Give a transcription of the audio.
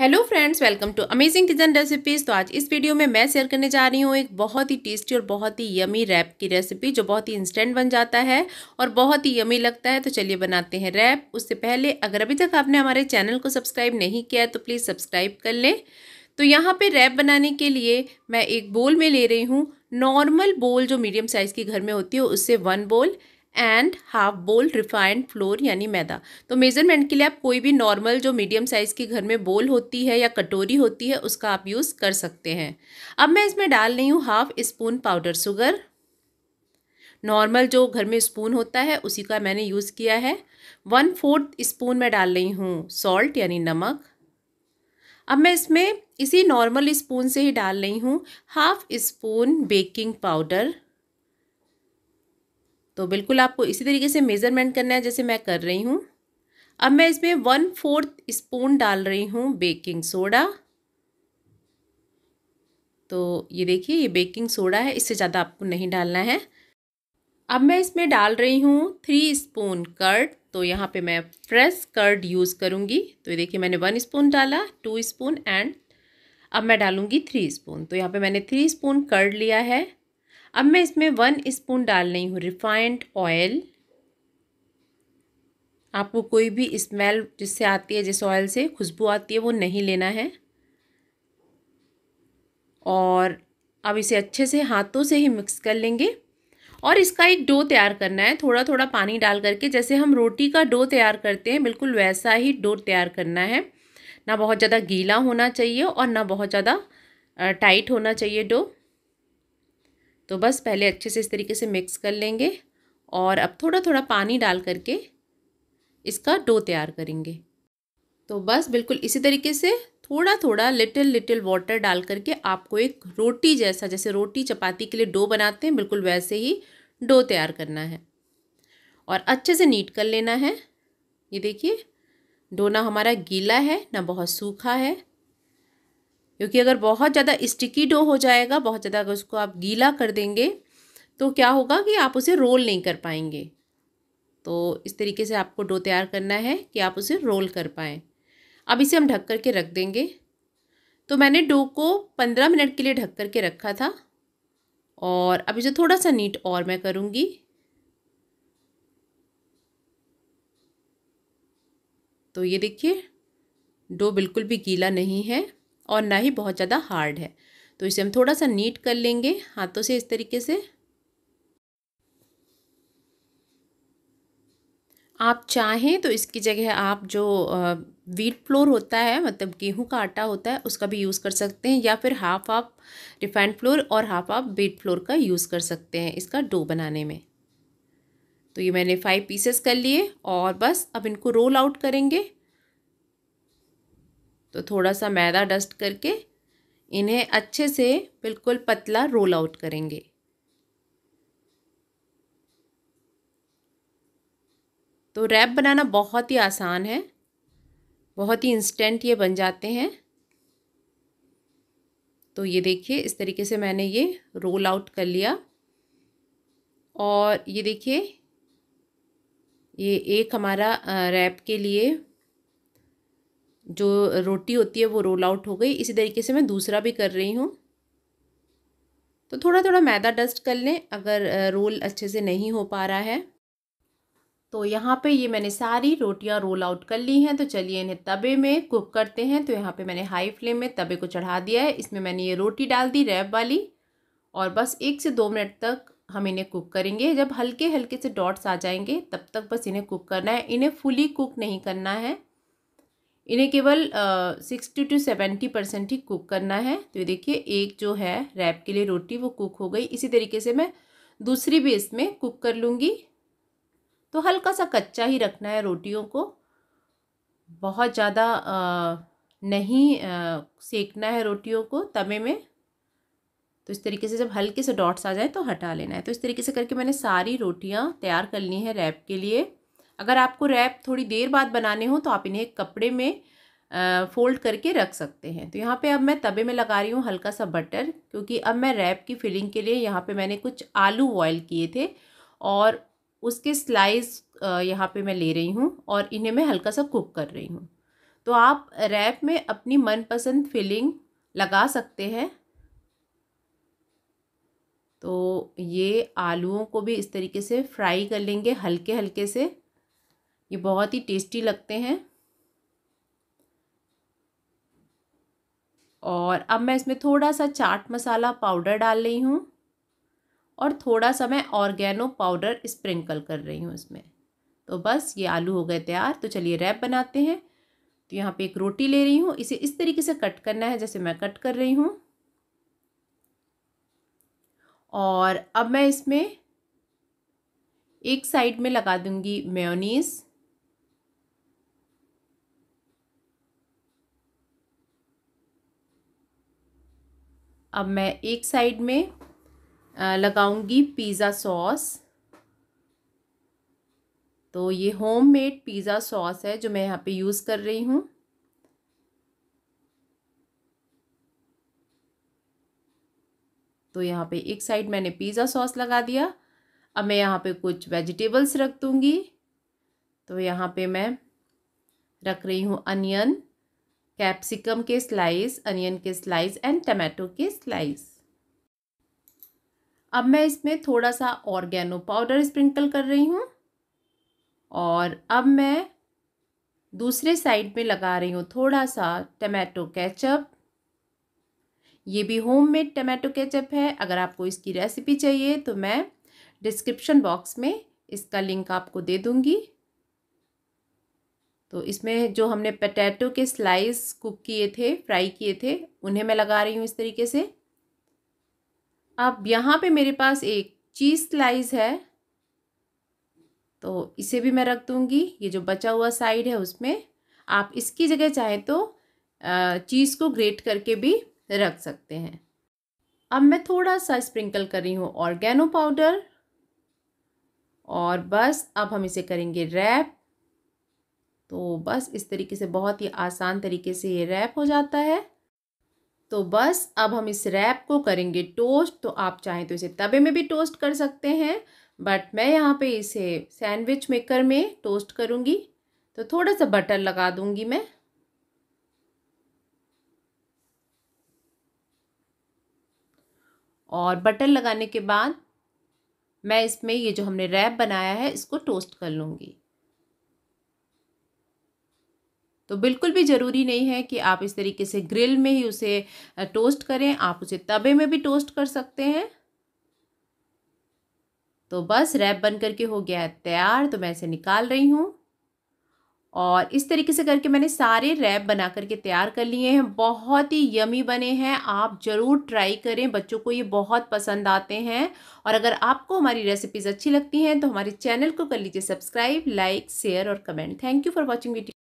hello friends welcome to amazing kitchen recipes तो आज इस वीडियो में मैं शेयर करने जा रही हूँ एक बहुत ही टेस्टी और बहुत ही यमी रैप की रेसिपी जो बहुत ही इंस्टेंट बन जाता है और बहुत ही यमी लगता है तो चलिए बनाते हैं रैप उससे पहले अगर अभी तक आपने हमारे चैनल को सब्सक्राइब नहीं किया है तो प्लीज़ सब्सक्राइब कर लें तो यहाँ पर रैप बनाने के लिए मैं एक बोल में ले रही हूँ नॉर्मल बोल जो मीडियम साइज़ की घर में होती है हो, उससे one bowl and half bowl refined flour यानी मैदा तो मेज़रमेंट के लिए आप कोई भी नॉर्मल जो मीडियम साइज़ के घर में बोल होती है या कटोरी होती है उसका आप यूज़ कर सकते हैं अब मैं इसमें डाल रही हूँ half spoon powder sugar normal जो घर में स्पून होता है उसी का मैंने यूज़ किया है वन फोर्थ स्पून मैं डाल रही हूँ सॉल्ट यानी नमक अब मैं इसमें इसी नॉर्मल स्पून से ही डाल रही हूँ हाफ स्पून बेकिंग पाउडर तो बिल्कुल आपको इसी तरीके से मेज़रमेंट करना है जैसे मैं कर रही हूँ अब मैं इसमें वन फोर्थ स्पून डाल रही हूँ बेकिंग सोडा तो ये देखिए ये बेकिंग सोडा है इससे ज़्यादा आपको नहीं डालना है अब मैं इसमें डाल रही हूँ थ्री स्पून कर्ड तो यहाँ पे मैं फ्रेश कर्ड यूज़ करूँगी तो ये देखिए मैंने वन स्पून डाला टू स्पून एंड अब मैं डालूँगी थ्री स्पून तो यहाँ पे मैंने थ्री स्पून कर्ड लिया है अब मैं इसमें वन स्पून डाल रही हूँ रिफाइंड ऑयल आपको कोई भी स्मेल जिससे आती है जिस ऑयल से खुशबू आती है वो नहीं लेना है और अब इसे अच्छे से हाथों से ही मिक्स कर लेंगे और इसका एक डो तैयार करना है थोड़ा थोड़ा पानी डाल करके जैसे हम रोटी का डो तैयार करते हैं बिल्कुल वैसा ही डो तैयार करना है ना बहुत ज़्यादा गीला होना चाहिए और ना बहुत ज़्यादा टाइट होना चाहिए डो तो बस पहले अच्छे से इस तरीके से मिक्स कर लेंगे और अब थोड़ा थोड़ा पानी डाल करके इसका डो तैयार करेंगे तो बस बिल्कुल इसी तरीके से थोड़ा थोड़ा लिटिल लिटिल वाटर डाल करके आपको एक रोटी जैसा जैसे रोटी चपाती के लिए डो बनाते हैं बिल्कुल वैसे ही डो तैयार करना है और अच्छे से नीट कर लेना है ये देखिए डो ना हमारा गीला है ना बहुत सूखा है क्योंकि अगर बहुत ज़्यादा स्टिकी डो हो जाएगा बहुत ज़्यादा अगर उसको आप गीला कर देंगे तो क्या होगा कि आप उसे रोल नहीं कर पाएंगे तो इस तरीके से आपको डो तैयार करना है कि आप उसे रोल कर पाएँ अब इसे हम ढक कर के रख देंगे तो मैंने डो को पंद्रह मिनट के लिए ढक कर के रखा था और अब इसे थोड़ा सा नीट और मैं करूँगी तो ये देखिए डो बिल्कुल भी गीला नहीं है और ना ही बहुत ज़्यादा हार्ड है तो इसे हम थोड़ा सा नीट कर लेंगे हाथों से इस तरीके से आप चाहें तो इसकी जगह आप जो वीट फ्लोर होता है मतलब गेहूं का आटा होता है उसका भी यूज़ कर सकते हैं या फिर हाफ आप रिफाइंड फ्लोर और हाफ आप वीट फ्लोर का यूज़ कर सकते हैं इसका डो बनाने में तो ये मैंने फाइव पीसेस कर लिए और बस अब इनको रोल आउट करेंगे तो थोड़ा सा मैदा डस्ट करके इन्हें अच्छे से बिल्कुल पतला रोल आउट करेंगे तो रैप बनाना बहुत ही आसान है बहुत ही इंस्टेंट ये बन जाते हैं तो ये देखिए इस तरीके से मैंने ये रोल आउट कर लिया और ये देखिए ये एक हमारा रैप के लिए जो रोटी होती है वो रोल आउट हो गई इसी तरीके से मैं दूसरा भी कर रही हूँ तो थोड़ा थोड़ा मैदा डस्ट कर लें अगर रोल अच्छे से नहीं हो पा रहा है तो यहाँ पे ये मैंने सारी रोटियाँ रोल आउट कर ली हैं तो चलिए इन्हें तवे में कुक करते हैं तो यहाँ पे मैंने हाई फ्लेम में तवे को चढ़ा दिया है इसमें मैंने ये रोटी डाल दी रैप वाली और बस एक से दो मिनट तक हम इन्हें कुक करेंगे जब हल्के हल्के से डॉट्स आ जाएंगे तब तक बस इन्हें कुक करना है इन्हें फुली कुक नहीं करना है इन्हें केवल सिक्सटी टू सेवेंटी परसेंट ही कुक करना है तो ये देखिए एक जो है रैप के लिए रोटी वो कुक हो गई इसी तरीके से मैं दूसरी भी इसमें कुक कर लूँगी तो हल्का सा कच्चा ही रखना है रोटियों को बहुत ज़्यादा नहीं सेकना है रोटियों को तवे में तो इस तरीके से जब हल्के से डॉट्स आ जाए तो हटा लेना है तो इस तरीके से करके मैंने सारी रोटियां तैयार कर ली हैं रैप के लिए अगर आपको रैप थोड़ी देर बाद बनाने हो तो आप इन्हें कपड़े में फोल्ड करके रख सकते हैं तो यहाँ पे अब मैं तवे में लगा रही हूँ हल्का सा बटर क्योंकि अब मैं रैप की फिलिंग के लिए यहाँ पे मैंने कुछ आलू बॉयल किए थे और उसके स्लाइस यहाँ पे मैं ले रही हूँ और इन्हें मैं हल्का सा कुक कर रही हूँ तो आप रैप में अपनी मनपसंद फिलिंग लगा सकते हैं तो ये आलूओं को भी इस तरीके से फ्राई कर लेंगे हल्के हल्के से ये बहुत ही टेस्टी लगते हैं और अब मैं इसमें थोड़ा सा चाट मसाला पाउडर डाल रही हूँ और थोड़ा सा मैं ऑर्गेनो पाउडर स्प्रिंकल कर रही हूँ इसमें तो बस ये आलू हो गए तैयार तो चलिए रैप बनाते हैं तो यहाँ पे एक रोटी ले रही हूँ इसे इस तरीके से कट करना है जैसे मैं कट कर रही हूँ और अब मैं इसमें एक साइड में लगा दूँगी मेयोनीज़ अब मैं एक साइड में लगाऊंगी पिज़्ज़ा सॉस तो ये होममेड पिज़्ज़ा सॉस है जो मैं यहाँ पे यूज़ कर रही हूँ तो यहाँ पे एक साइड मैंने पिज़्ज़ा सॉस लगा दिया अब मैं यहाँ पे कुछ वेजिटेबल्स रख दूँगी तो यहाँ पे मैं रख रही हूँ अनियन कैप्सिकम के स्लाइस अनियन के स्लाइस एंड टमाटो के स्लाइस अब मैं इसमें थोड़ा सा ऑर्गेनो पाउडर स्प्रिंकल कर रही हूँ और अब मैं दूसरे साइड में लगा रही हूँ थोड़ा सा टमाटो केचप ये भी होम मेड टमाटो केचप है अगर आपको इसकी रेसिपी चाहिए तो मैं डिस्क्रिप्शन बॉक्स में इसका लिंक आपको दे दूँगी तो इसमें जो हमने पटैटो के स्लाइस कुक किए थे फ्राई किए थे उन्हें मैं लगा रही हूँ इस तरीके से अब यहाँ पे मेरे पास एक चीज़ स्लाइस है तो इसे भी मैं रख दूँगी ये जो बचा हुआ साइड है उसमें आप इसकी जगह चाहें तो चीज़ को ग्रेट करके भी रख सकते हैं अब मैं थोड़ा सा स्प्रिंकल कर रही हूँ ऑर्गेनो पाउडर और बस अब हम इसे करेंगे रैप तो बस इस तरीके से बहुत ही आसान तरीके से ये रैप हो जाता है तो बस अब हम इस रैप को करेंगे टोस्ट तो आप चाहें तो इसे तवे में भी टोस्ट कर सकते हैं बट मैं यहाँ पे इसे सैंडविच मेकर में टोस्ट करूँगी तो थोड़ा सा बटर लगा दूँगी मैं और बटर लगाने के बाद मैं इसमें ये जो हमने रैप बनाया है इसको टोस्ट कर लूँगी तो बिल्कुल भी ज़रूरी नहीं है कि आप इस तरीके से ग्रिल में ही उसे टोस्ट करें आप उसे तवे में भी टोस्ट कर सकते हैं तो बस रैप बन करके हो गया है तैयार तो मैं इसे निकाल रही हूँ और इस तरीके से करके मैंने सारे रैप बना करके तैयार कर लिए हैं बहुत ही यमी बने हैं आप ज़रूर ट्राई करें बच्चों को ये बहुत पसंद आते हैं और अगर आपको हमारी रेसिपीज़ अच्छी लगती हैं तो हमारे चैनल को कर लीजिए सब्सक्राइब लाइक शेयर और comment thank you for watching video